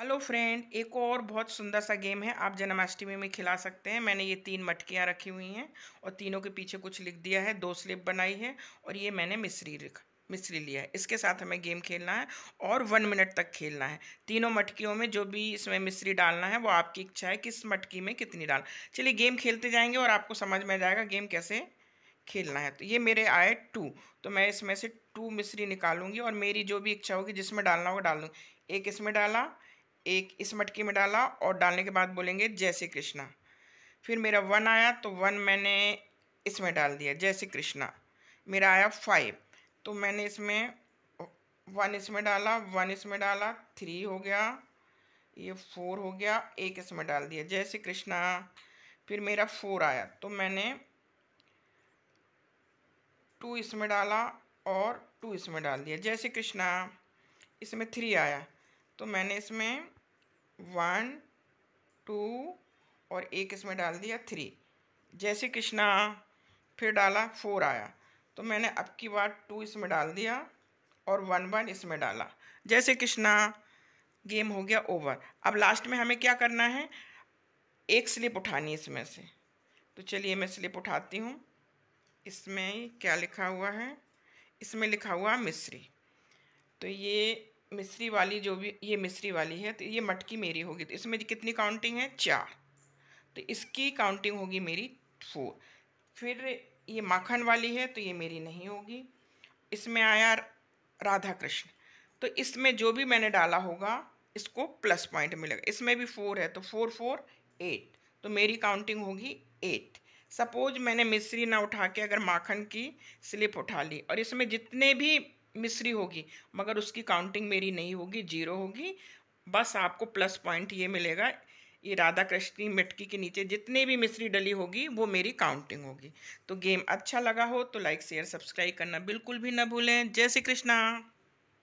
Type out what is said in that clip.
hello friend एक और बहुत सुंदर सा गेम है आप जन्माष्टमी में खिला सकते हैं मैंने ये तीन मटकियाँ रखी हुई हैं और तीनों के पीछे कुछ लिख दिया है दो स्लिप बनाई है और ये मैंने मिश्री लिख मिश्री लिया है इसके साथ हमें गेम खेलना है और वन मिनट तक खेलना है तीनों मटकियों में जो भी इसमें मिश्री डालना है वो आपकी इच्छा है किस मटकी में कितनी डाल चलिए गेम खेलते जाएंगे और आपको समझ में आ जाएगा गेम कैसे खेलना है तो ये मेरे आए टू तो मैं इसमें से टू मिश्री निकालूंगी और मेरी जो भी इच्छा होगी जिसमें डालना होगा डाल दूँगी एक इसमें डाला एक इस मटकी में डाला और डालने के बाद बोलेंगे जय श्री कृष्णा फिर मेरा वन आया तो वन मैंने इसमें डाल दिया जय श्री कृष्णा मेरा आया फाइव तो मैंने इसमें वन इसमें डाला वन इसमें डाला थ्री हो गया ये फोर हो गया एक इसमें डाल दिया जय श्री कृष्णा फिर मेरा फोर आया तो मैंने टू इसमें डाला और टू इसमें डाल दिया जय श्री कृष्णा इसमें थ्री आया तो मैंने इसमें वन टू और एक इसमें डाल दिया थ्री जैसे कृष्णा फिर डाला फोर आया तो मैंने अब की बार टू इसमें डाल दिया और वन वन इसमें डाला जैसे कृष्णा गेम हो गया ओवर अब लास्ट में हमें क्या करना है एक स्लिप उठानी इसमें से तो चलिए मैं स्लिप उठाती हूँ इसमें क्या लिखा हुआ है इसमें लिखा हुआ मिस्री तो ये मिस्री वाली जो भी ये मिस्री वाली है तो ये मटकी मेरी होगी तो इसमें कितनी काउंटिंग है चार तो इसकी काउंटिंग होगी मेरी फोर फिर ये माखन वाली है तो ये मेरी नहीं होगी इसमें आया राधा कृष्ण तो इसमें जो भी मैंने डाला होगा इसको प्लस पॉइंट मिलेगा इसमें भी फोर है तो फोर फोर एट तो मेरी काउंटिंग होगी एट सपोज मैंने मिश्री ना उठा के अगर माखन की स्लिप उठा ली और इसमें जितने भी मिस्री होगी मगर उसकी काउंटिंग मेरी नहीं होगी जीरो होगी बस आपको प्लस पॉइंट ये मिलेगा ये राधा कृष्ण की मिटकी के नीचे जितने भी मिश्री डली होगी वो मेरी काउंटिंग होगी तो गेम अच्छा लगा हो तो लाइक शेयर सब्सक्राइब करना बिल्कुल भी ना भूलें जय श्री कृष्णा